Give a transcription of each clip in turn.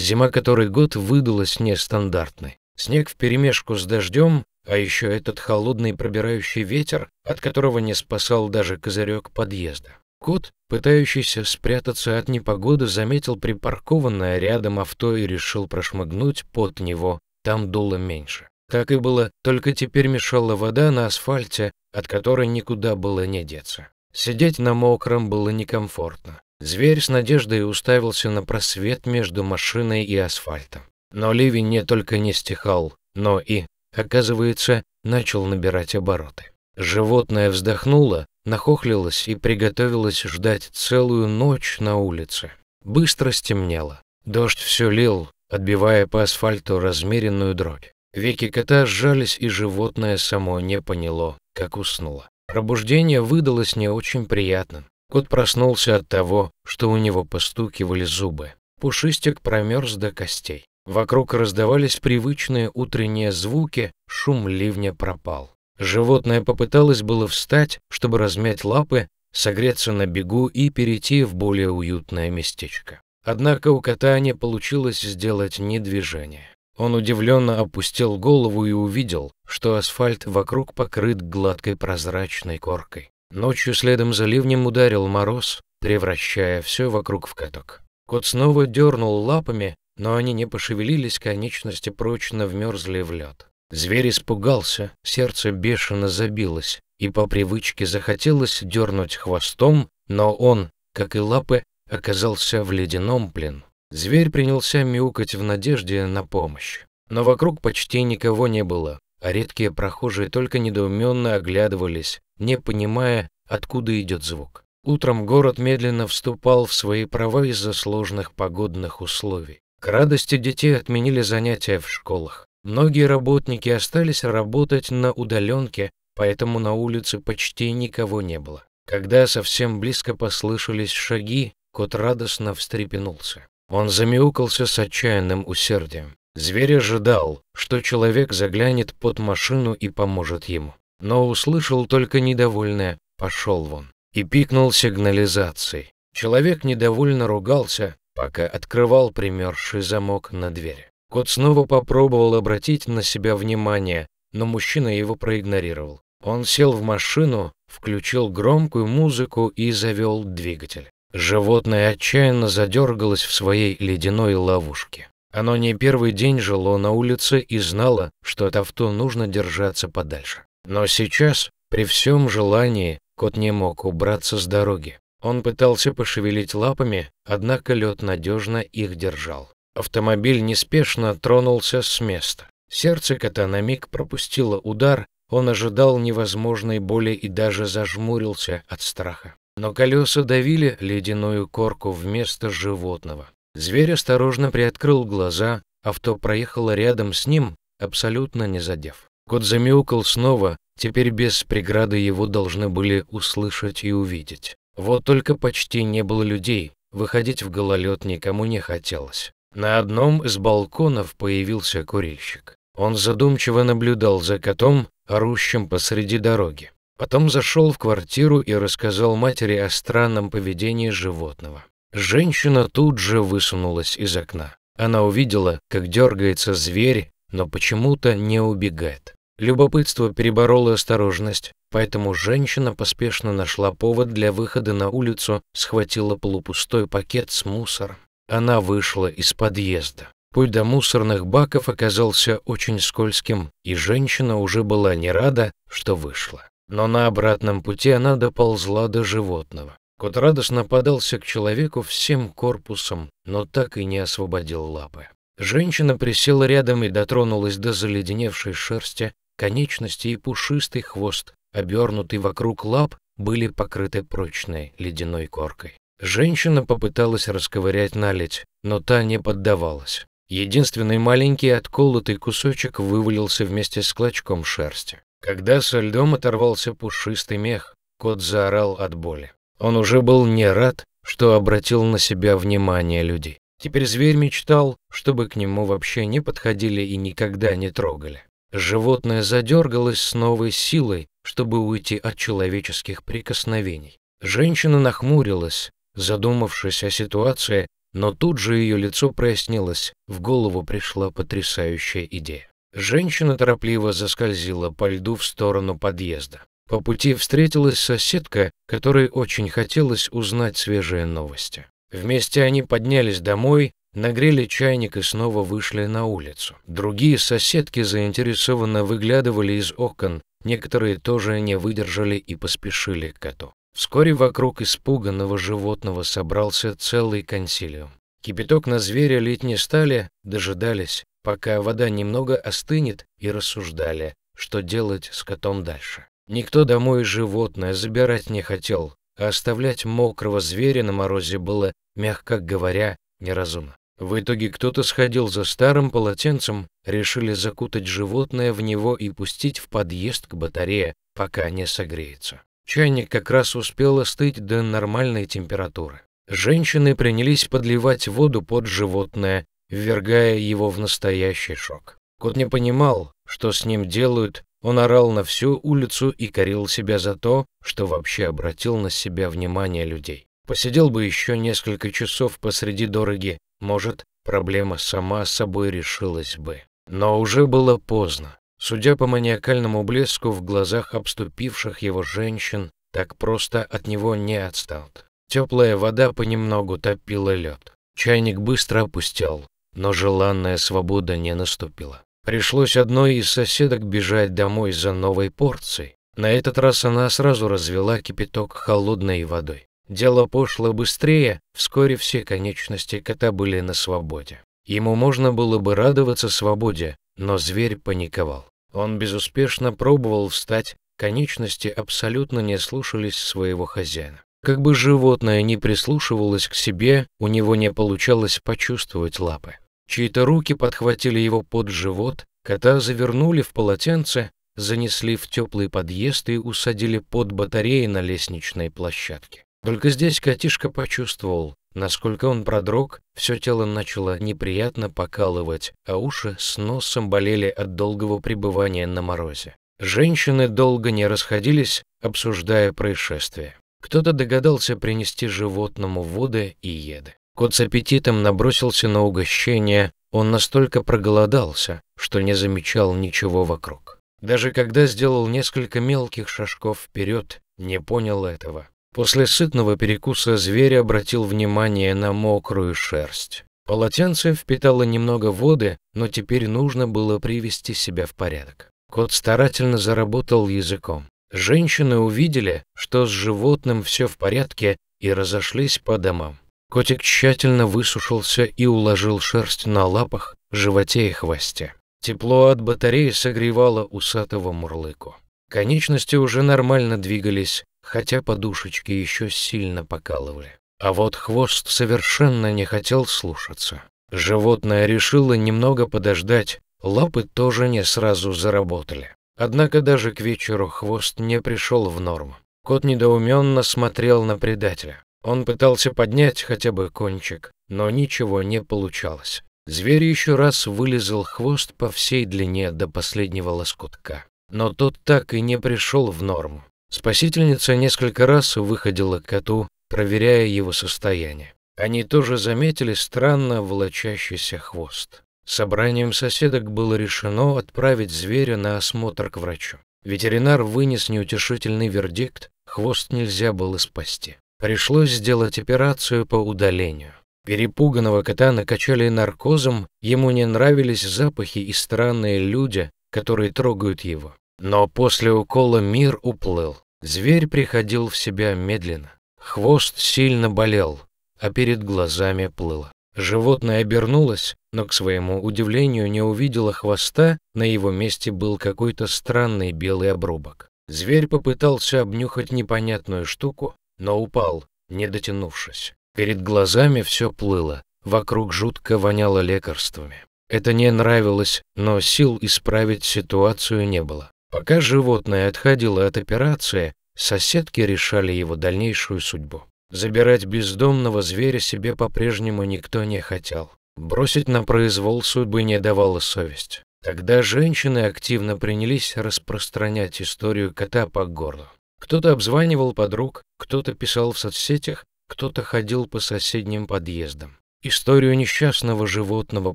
Зима который год выдалась нестандартной. Снег вперемешку с дождем, а еще этот холодный пробирающий ветер, от которого не спасал даже козырек подъезда. Кот, пытающийся спрятаться от непогоды, заметил припаркованное рядом авто и решил прошмыгнуть под него, там дуло меньше. Так и было, только теперь мешала вода на асфальте, от которой никуда было не деться. Сидеть на мокром было некомфортно. Зверь с надеждой уставился на просвет между машиной и асфальтом. Но ливень не только не стихал, но и, оказывается, начал набирать обороты. Животное вздохнуло, нахохлилось и приготовилось ждать целую ночь на улице. Быстро стемнело. Дождь все лил, отбивая по асфальту размеренную дробь. Веки кота сжались, и животное само не поняло, как уснуло. Пробуждение выдалось не очень приятным. Кот проснулся от того, что у него постукивали зубы. Пушистик промерз до костей. Вокруг раздавались привычные утренние звуки, шум ливня пропал. Животное попыталось было встать, чтобы размять лапы, согреться на бегу и перейти в более уютное местечко. Однако у кота не получилось сделать ни движения. Он удивленно опустил голову и увидел, что асфальт вокруг покрыт гладкой прозрачной коркой. Ночью следом за ливнем ударил мороз, превращая все вокруг в каток. Кот снова дернул лапами, но они не пошевелились, конечности прочно вмерзли в лед. Зверь испугался, сердце бешено забилось, и по привычке захотелось дернуть хвостом, но он, как и лапы, оказался в ледяном плен. Зверь принялся мяукать в надежде на помощь. Но вокруг почти никого не было, а редкие прохожие только недоуменно оглядывались, не понимая, откуда идет звук. Утром город медленно вступал в свои права из-за сложных погодных условий. К радости детей отменили занятия в школах. Многие работники остались работать на удаленке, поэтому на улице почти никого не было. Когда совсем близко послышались шаги, кот радостно встрепенулся. Он замяукался с отчаянным усердием. Зверь ожидал, что человек заглянет под машину и поможет ему но услышал только недовольное «пошел вон» и пикнул сигнализацией. Человек недовольно ругался, пока открывал примерзший замок на двери. Кот снова попробовал обратить на себя внимание, но мужчина его проигнорировал. Он сел в машину, включил громкую музыку и завел двигатель. Животное отчаянно задергалось в своей ледяной ловушке. Оно не первый день жило на улице и знало, что от авто нужно держаться подальше. Но сейчас, при всем желании, кот не мог убраться с дороги. Он пытался пошевелить лапами, однако лед надежно их держал. Автомобиль неспешно тронулся с места. Сердце кота на миг пропустило удар, он ожидал невозможной боли и даже зажмурился от страха. Но колеса давили ледяную корку вместо животного. Зверь осторожно приоткрыл глаза, авто проехало рядом с ним, абсолютно не задев. Кот замяукал снова, теперь без преграды его должны были услышать и увидеть. Вот только почти не было людей, выходить в гололед никому не хотелось. На одном из балконов появился курильщик. Он задумчиво наблюдал за котом, орущим посреди дороги. Потом зашел в квартиру и рассказал матери о странном поведении животного. Женщина тут же высунулась из окна. Она увидела, как дергается зверь, но почему-то не убегает. Любопытство перебороло осторожность, поэтому женщина поспешно нашла повод для выхода на улицу, схватила полупустой пакет с мусором. Она вышла из подъезда. Путь до мусорных баков оказался очень скользким, и женщина уже была не рада, что вышла. Но на обратном пути она доползла до животного. Кот радостно подался к человеку всем корпусом, но так и не освободил лапы. Женщина присела рядом и дотронулась до заледеневшей шерсти, Конечности и пушистый хвост, обернутый вокруг лап, были покрыты прочной ледяной коркой. Женщина попыталась расковырять наледь, но та не поддавалась. Единственный маленький отколотый кусочек вывалился вместе с клочком шерсти. Когда со льдом оторвался пушистый мех, кот заорал от боли. Он уже был не рад, что обратил на себя внимание людей. Теперь зверь мечтал, чтобы к нему вообще не подходили и никогда не трогали. Животное задергалось с новой силой, чтобы уйти от человеческих прикосновений. Женщина нахмурилась, задумавшись о ситуации, но тут же ее лицо прояснилось, в голову пришла потрясающая идея. Женщина торопливо заскользила по льду в сторону подъезда. По пути встретилась соседка, которой очень хотелось узнать свежие новости. Вместе они поднялись домой, Нагрели чайник и снова вышли на улицу. Другие соседки заинтересованно выглядывали из окон, некоторые тоже не выдержали и поспешили к коту. Вскоре вокруг испуганного животного собрался целый консилиум. Кипяток на зверя лить не стали, дожидались, пока вода немного остынет, и рассуждали, что делать с котом дальше. Никто домой животное забирать не хотел, а оставлять мокрого зверя на морозе было, мягко говоря, неразумно. В итоге кто-то сходил за старым полотенцем, решили закутать животное в него и пустить в подъезд к батарее, пока не согреется. Чайник как раз успел остыть до нормальной температуры. Женщины принялись подливать воду под животное, ввергая его в настоящий шок. Кот не понимал, что с ним делают, он орал на всю улицу и корил себя за то, что вообще обратил на себя внимание людей. Посидел бы еще несколько часов посреди дороги, может, проблема сама собой решилась бы. Но уже было поздно. Судя по маниакальному блеску в глазах обступивших его женщин, так просто от него не отстал. Теплая вода понемногу топила лед. Чайник быстро опустел, но желанная свобода не наступила. Пришлось одной из соседок бежать домой за новой порцией. На этот раз она сразу развела кипяток холодной водой. Дело пошло быстрее, вскоре все конечности кота были на свободе. Ему можно было бы радоваться свободе, но зверь паниковал. Он безуспешно пробовал встать, конечности абсолютно не слушались своего хозяина. Как бы животное ни прислушивалось к себе, у него не получалось почувствовать лапы. Чьи-то руки подхватили его под живот, кота завернули в полотенце, занесли в теплый подъезд и усадили под батареи на лестничной площадке. Только здесь котишка почувствовал, насколько он продрог, все тело начало неприятно покалывать, а уши с носом болели от долгого пребывания на морозе. Женщины долго не расходились, обсуждая происшествие. Кто-то догадался принести животному воды и еды. Кот с аппетитом набросился на угощение, он настолько проголодался, что не замечал ничего вокруг. Даже когда сделал несколько мелких шажков вперед, не понял этого. После сытного перекуса зверь обратил внимание на мокрую шерсть. Полотенце впитало немного воды, но теперь нужно было привести себя в порядок. Кот старательно заработал языком. Женщины увидели, что с животным все в порядке, и разошлись по домам. Котик тщательно высушился и уложил шерсть на лапах, животе и хвосте. Тепло от батареи согревало усатого мурлыку. Конечности уже нормально двигались, хотя подушечки еще сильно покалывали. А вот хвост совершенно не хотел слушаться. Животное решило немного подождать, лапы тоже не сразу заработали. Однако даже к вечеру хвост не пришел в норму. Кот недоуменно смотрел на предателя. Он пытался поднять хотя бы кончик, но ничего не получалось. Зверь еще раз вылезал хвост по всей длине до последнего лоскутка. Но тот так и не пришел в норму. Спасительница несколько раз выходила к коту, проверяя его состояние. Они тоже заметили странно волочащийся хвост. Собранием соседок было решено отправить зверя на осмотр к врачу. Ветеринар вынес неутешительный вердикт, хвост нельзя было спасти. Пришлось сделать операцию по удалению. Перепуганного кота накачали наркозом, ему не нравились запахи и странные люди, которые трогают его. Но после укола мир уплыл. Зверь приходил в себя медленно. Хвост сильно болел, а перед глазами плыло. Животное обернулось, но, к своему удивлению, не увидело хвоста, на его месте был какой-то странный белый обрубок. Зверь попытался обнюхать непонятную штуку, но упал, не дотянувшись. Перед глазами все плыло, вокруг жутко воняло лекарствами. Это не нравилось, но сил исправить ситуацию не было. Пока животное отходило от операции, соседки решали его дальнейшую судьбу. Забирать бездомного зверя себе по-прежнему никто не хотел. Бросить на произвол судьбы не давала совесть. Тогда женщины активно принялись распространять историю кота по горлу. Кто-то обзванивал подруг, кто-то писал в соцсетях, кто-то ходил по соседним подъездам. Историю несчастного животного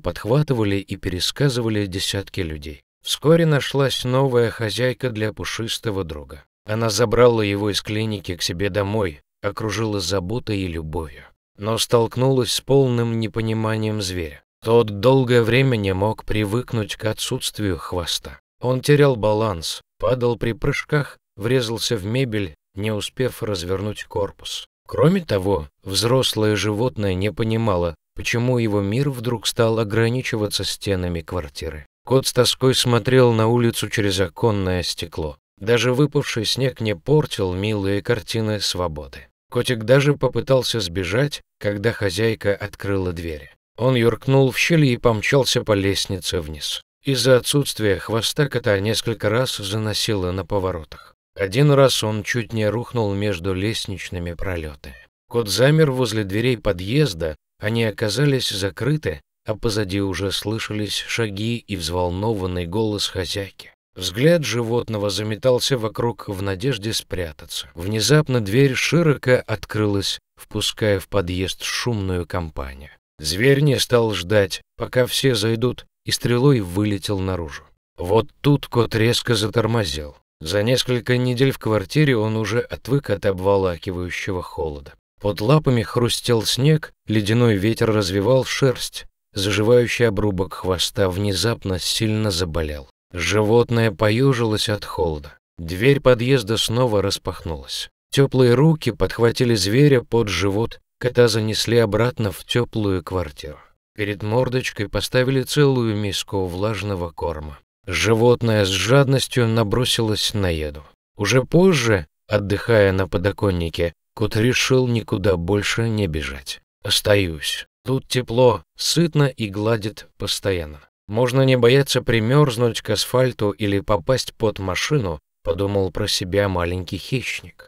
подхватывали и пересказывали десятки людей. Вскоре нашлась новая хозяйка для пушистого друга. Она забрала его из клиники к себе домой, окружила заботой и любовью, но столкнулась с полным непониманием зверя. Тот долгое время не мог привыкнуть к отсутствию хвоста. Он терял баланс, падал при прыжках, врезался в мебель, не успев развернуть корпус. Кроме того, взрослое животное не понимало, почему его мир вдруг стал ограничиваться стенами квартиры. Кот с тоской смотрел на улицу через оконное стекло. Даже выпавший снег не портил милые картины свободы. Котик даже попытался сбежать, когда хозяйка открыла двери. Он юркнул в щели и помчался по лестнице вниз. Из-за отсутствия хвоста кота несколько раз заносило на поворотах. Один раз он чуть не рухнул между лестничными пролетами. Кот замер возле дверей подъезда, они оказались закрыты, а позади уже слышались шаги и взволнованный голос хозяйки. Взгляд животного заметался вокруг в надежде спрятаться. Внезапно дверь широко открылась, впуская в подъезд шумную компанию. Зверь не стал ждать, пока все зайдут, и стрелой вылетел наружу. Вот тут кот резко затормозил. За несколько недель в квартире он уже отвык от обволакивающего холода. Под лапами хрустел снег, ледяной ветер развивал шерсть, Заживающий обрубок хвоста внезапно сильно заболел. Животное поежилось от холода. Дверь подъезда снова распахнулась. Теплые руки подхватили зверя под живот, кота занесли обратно в теплую квартиру. Перед мордочкой поставили целую миску влажного корма. Животное с жадностью набросилось на еду. Уже позже, отдыхая на подоконнике, кот решил никуда больше не бежать. «Остаюсь», Тут тепло, сытно и гладит постоянно. Можно не бояться примерзнуть к асфальту или попасть под машину, подумал про себя маленький хищник.